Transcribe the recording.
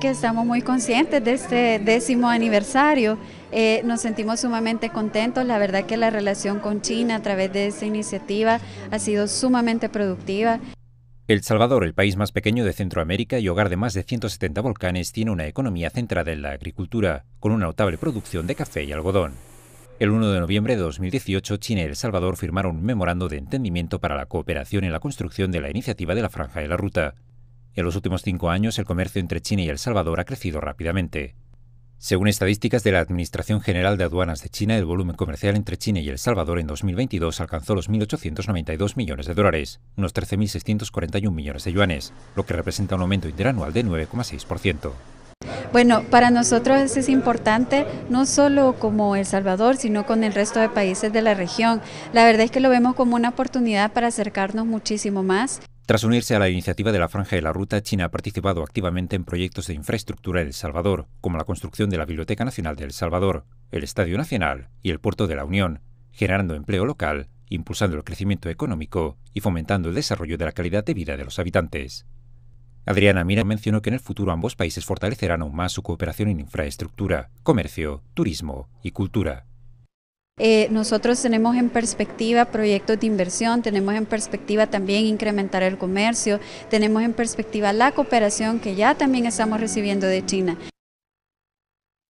que estamos muy conscientes de este décimo aniversario. Eh, nos sentimos sumamente contentos, la verdad que la relación con China a través de esta iniciativa ha sido sumamente productiva. El Salvador, el país más pequeño de Centroamérica y hogar de más de 170 volcanes, tiene una economía centrada en la agricultura, con una notable producción de café y algodón. El 1 de noviembre de 2018, China y El Salvador firmaron un memorando de entendimiento para la cooperación en la construcción de la iniciativa de la Franja de la Ruta. En los últimos cinco años, el comercio entre China y El Salvador ha crecido rápidamente. Según estadísticas de la Administración General de Aduanas de China, el volumen comercial entre China y El Salvador en 2022 alcanzó los 1.892 millones de dólares, unos 13.641 millones de yuanes, lo que representa un aumento interanual de 9,6%. Bueno, para nosotros es importante no solo como El Salvador, sino con el resto de países de la región. La verdad es que lo vemos como una oportunidad para acercarnos muchísimo más. Tras unirse a la iniciativa de la Franja de la Ruta, China ha participado activamente en proyectos de infraestructura en El Salvador, como la construcción de la Biblioteca Nacional de El Salvador, el Estadio Nacional y el Puerto de la Unión, generando empleo local, impulsando el crecimiento económico y fomentando el desarrollo de la calidad de vida de los habitantes. Adriana Mira mencionó que en el futuro ambos países fortalecerán aún más su cooperación en infraestructura, comercio, turismo y cultura. Eh, nosotros tenemos en perspectiva proyectos de inversión, tenemos en perspectiva también incrementar el comercio, tenemos en perspectiva la cooperación que ya también estamos recibiendo de China.